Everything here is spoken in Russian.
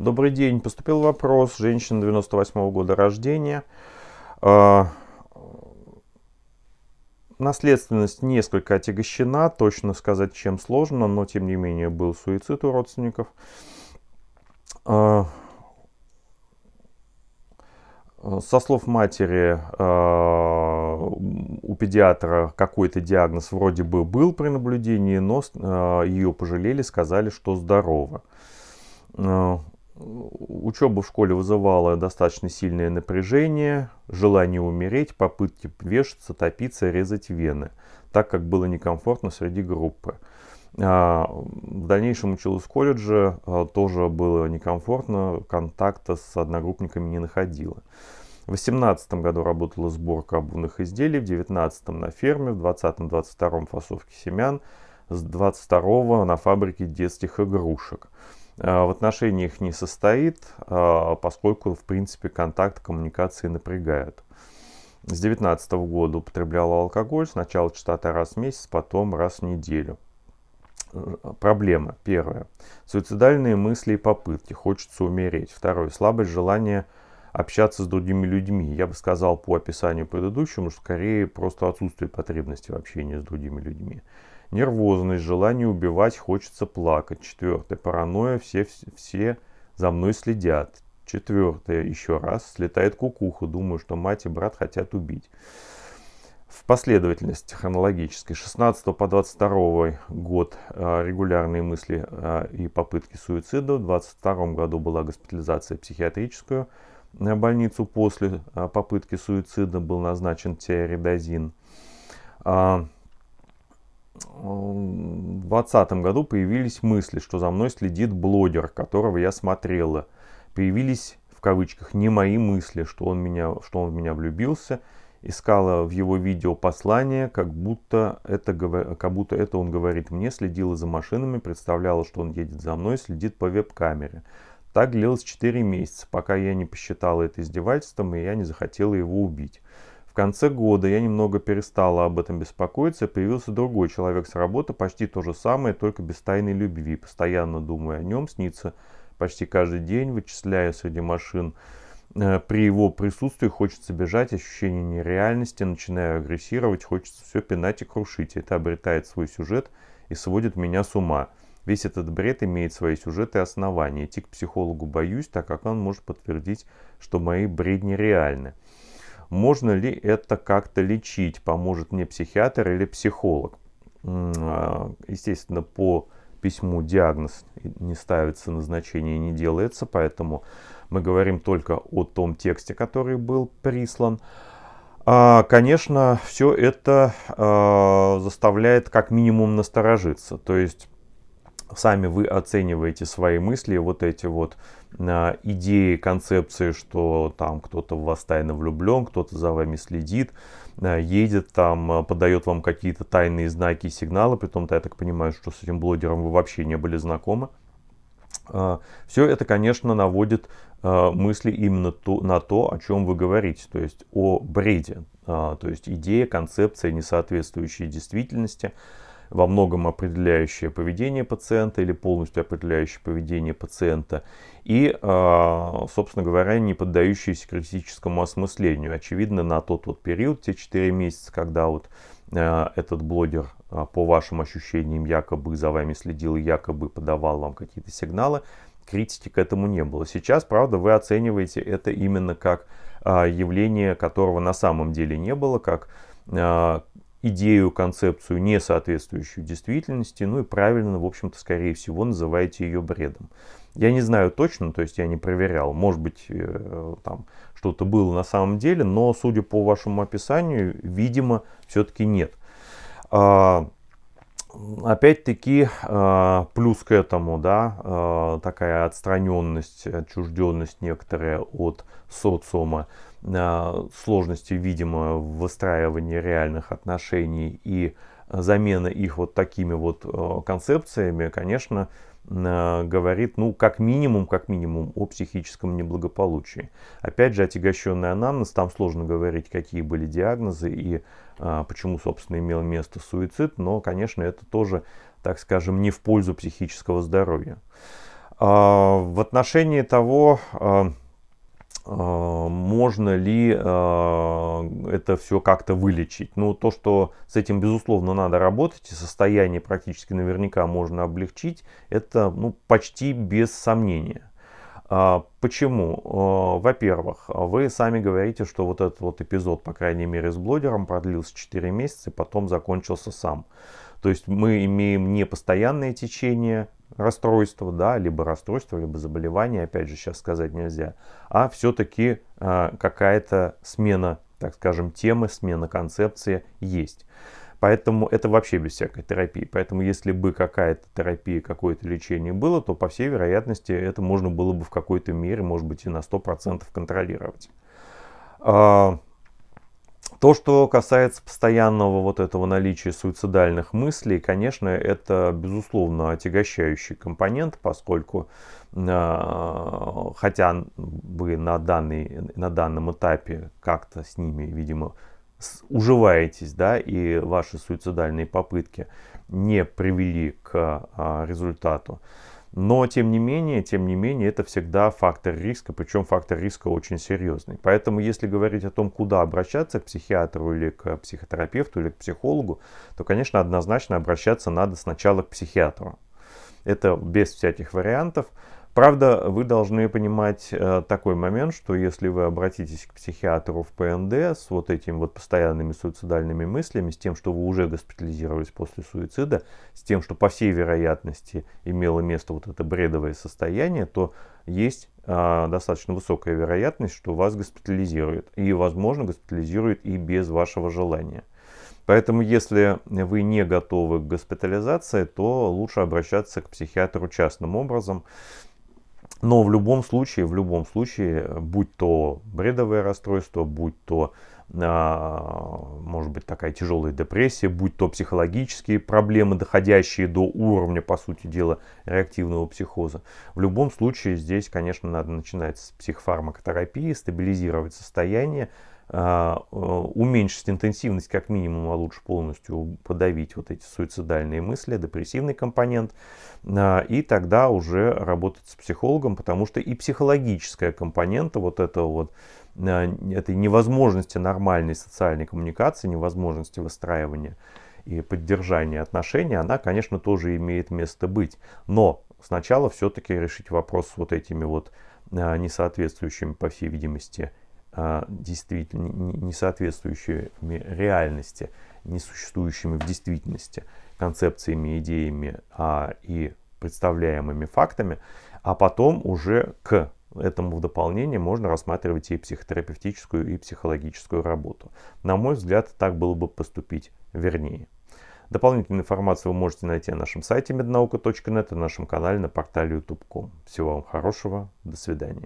Добрый день. Поступил вопрос. Женщина 98 -го года рождения. А, наследственность несколько отягощена. Точно сказать, чем сложно, но тем не менее был суицид у родственников. А, со слов матери, а, у педиатра какой-то диагноз вроде бы был при наблюдении, но ее пожалели, сказали, что здорово Учеба в школе вызывала достаточно сильное напряжение, желание умереть, попытки вешаться, топиться, резать вены, так как было некомфортно среди группы. А, в дальнейшем училась в колледже, а, тоже было некомфортно, контакта с одногруппниками не находила. В 2018 году работала сборка обувных изделий, в 2019 на ферме, в 2020-2022 фасовке семян, с 22 на фабрике детских игрушек. А, в отношениях не состоит, а, поскольку, в принципе, контакт, коммуникации напрягают. С 2019 года употребляла алкоголь, сначала частота раз в месяц, потом раз в неделю. Э, проблема. Первое. Суицидальные мысли и попытки. Хочется умереть. Второе. Слабость желания общаться с другими людьми. Я бы сказал по описанию предыдущему, что скорее просто отсутствие потребности в общении с другими людьми. Нервозность, желание убивать, хочется плакать. Четвертое. Паранойя, все, все за мной следят. Четвертое. Еще раз. Слетает кукуха. Думаю, что мать и брат хотят убить. В последовательности хронологической. 16 по 22 год э, регулярные мысли э, и попытки суицида. В 22 году была госпитализация в психиатрическую э, больницу. После попытки суицида был назначен теоридозин. А, 2020 году появились мысли, что за мной следит блогер, которого я смотрела. Появились, в кавычках, не мои мысли, что он, меня, что он в меня влюбился. Искала в его видео послание, как будто, это, как будто это он говорит мне, следила за машинами, представляла, что он едет за мной, следит по веб-камере. Так длилось 4 месяца, пока я не посчитала это издевательством, и я не захотела его убить. В конце года я немного перестала об этом беспокоиться, появился другой человек с работы, почти то же самое, только без тайной любви. Постоянно думаю о нем, снится почти каждый день, вычисляя среди машин. Э, при его присутствии хочется бежать, ощущение нереальности, начинаю агрессировать, хочется все пинать и крушить. Это обретает свой сюжет и сводит меня с ума. Весь этот бред имеет свои сюжеты и основания. Идти к психологу боюсь, так как он может подтвердить, что мои бредни реальны. Можно ли это как-то лечить? Поможет мне психиатр или психолог? А, естественно, по письму диагноз не ставится, назначение не делается, поэтому мы говорим только о том тексте, который был прислан. А, конечно, все это а, заставляет как минимум насторожиться. То есть сами вы оцениваете свои мысли, вот эти вот э, идеи, концепции, что там кто-то в вас тайно влюблен, кто-то за вами следит, э, едет там, э, подает вам какие-то тайные знаки и сигналы, при том-то я так понимаю, что с этим блогером вы вообще не были знакомы. Э, все это, конечно, наводит э, мысли именно то, на то, о чем вы говорите, то есть о бреде, э, то есть идея, концепция, несоответствующие действительности – во многом определяющее поведение пациента или полностью определяющее поведение пациента, и, а, собственно говоря, не поддающиеся критическому осмыслению. Очевидно, на тот вот период, те 4 месяца, когда вот а, этот блогер, а, по вашим ощущениям, якобы за вами следил и якобы подавал вам какие-то сигналы, критики к этому не было. Сейчас, правда, вы оцениваете это именно как явление, которого на самом деле не было, как идею, концепцию, не соответствующую действительности, ну и правильно, в общем-то, скорее всего, называете ее бредом. Я не знаю точно, то есть я не проверял, может быть, э, там что-то было на самом деле, но судя по вашему описанию, видимо, все-таки нет. А, опять-таки, а, плюс к этому, да, а, такая отстраненность, отчужденность некоторая от социума, Э, сложности, видимо, в выстраивании реальных отношений и замена их вот такими вот э, концепциями, конечно, э, говорит, ну, как минимум, как минимум о психическом неблагополучии. Опять же, отягощенный анамнез, там сложно говорить, какие были диагнозы и почему, собственно, имел место суицид, но, конечно, это тоже, так скажем, не в пользу психического здоровья. А, в отношении того, а, можно ли а, это все как-то вылечить. Ну, то, что с этим, безусловно, надо работать, и состояние практически наверняка можно облегчить, это ну, почти без сомнения. А, почему? Во-первых, вы сами говорите, что вот этот вот эпизод, по крайней мере, с блогером продлился 4 месяца и потом закончился сам. То есть мы имеем не постоянное течение расстройства, да, либо расстройство, либо заболевание, опять же, сейчас сказать нельзя, а все-таки э, а, какая-то смена, так скажем, темы, смена концепции есть. Поэтому это вообще без всякой терапии. Поэтому если бы какая-то терапия, какое-то лечение было, то по всей вероятности это можно было бы в какой-то мере, может быть, и на 100% контролировать. А, то, что касается постоянного вот этого наличия суицидальных мыслей, конечно, это, безусловно, отягощающий компонент, поскольку, а, хотя вы на, данный, на данном этапе как-то с ними, видимо, уживаетесь, да, и ваши суицидальные попытки не привели к а, результату, но, тем не менее, тем не менее, это всегда фактор риска, причем фактор риска очень серьезный. Поэтому, если говорить о том, куда обращаться, к психиатру или к психотерапевту или к психологу, то, конечно, однозначно обращаться надо сначала к психиатру. Это без всяких вариантов. Правда, вы должны понимать э, такой момент, что если вы обратитесь к психиатру в ПНД с вот этими вот постоянными суицидальными мыслями, с тем, что вы уже госпитализировались после суицида, с тем, что по всей вероятности имело место вот это бредовое состояние, то есть э, достаточно высокая вероятность, что вас госпитализируют. И, возможно, госпитализируют и без вашего желания. Поэтому, если вы не готовы к госпитализации, то лучше обращаться к психиатру частным образом. Но в любом случае, в любом случае, будь то бредовое расстройство, будь то, а, может быть, такая тяжелая депрессия, будь то психологические проблемы, доходящие до уровня, по сути дела, реактивного психоза. В любом случае, здесь, конечно, надо начинать с психофармакотерапии, стабилизировать состояние, а, э, уменьшить интенсивность как минимум, а лучше полностью подавить вот эти суицидальные мысли, депрессивный компонент, а, и тогда уже работать с психологом, потому что и психологическая компонента вот этого вот а, этой невозможности нормальной социальной коммуникации, невозможности выстраивания и поддержания отношений, она, конечно, тоже имеет место быть. Но сначала все-таки решить вопрос с вот этими вот несоответствующими, по всей видимости, а, действительно не соответствующими реальности, не существующими в действительности концепциями, идеями а, и представляемыми фактами, а потом уже к этому в дополнение можно рассматривать и психотерапевтическую, и психологическую работу. На мой взгляд, так было бы поступить вернее. Дополнительную информацию вы можете найти на нашем сайте mednauka.net и на нашем канале на портале youtube.com. Всего вам хорошего, до свидания.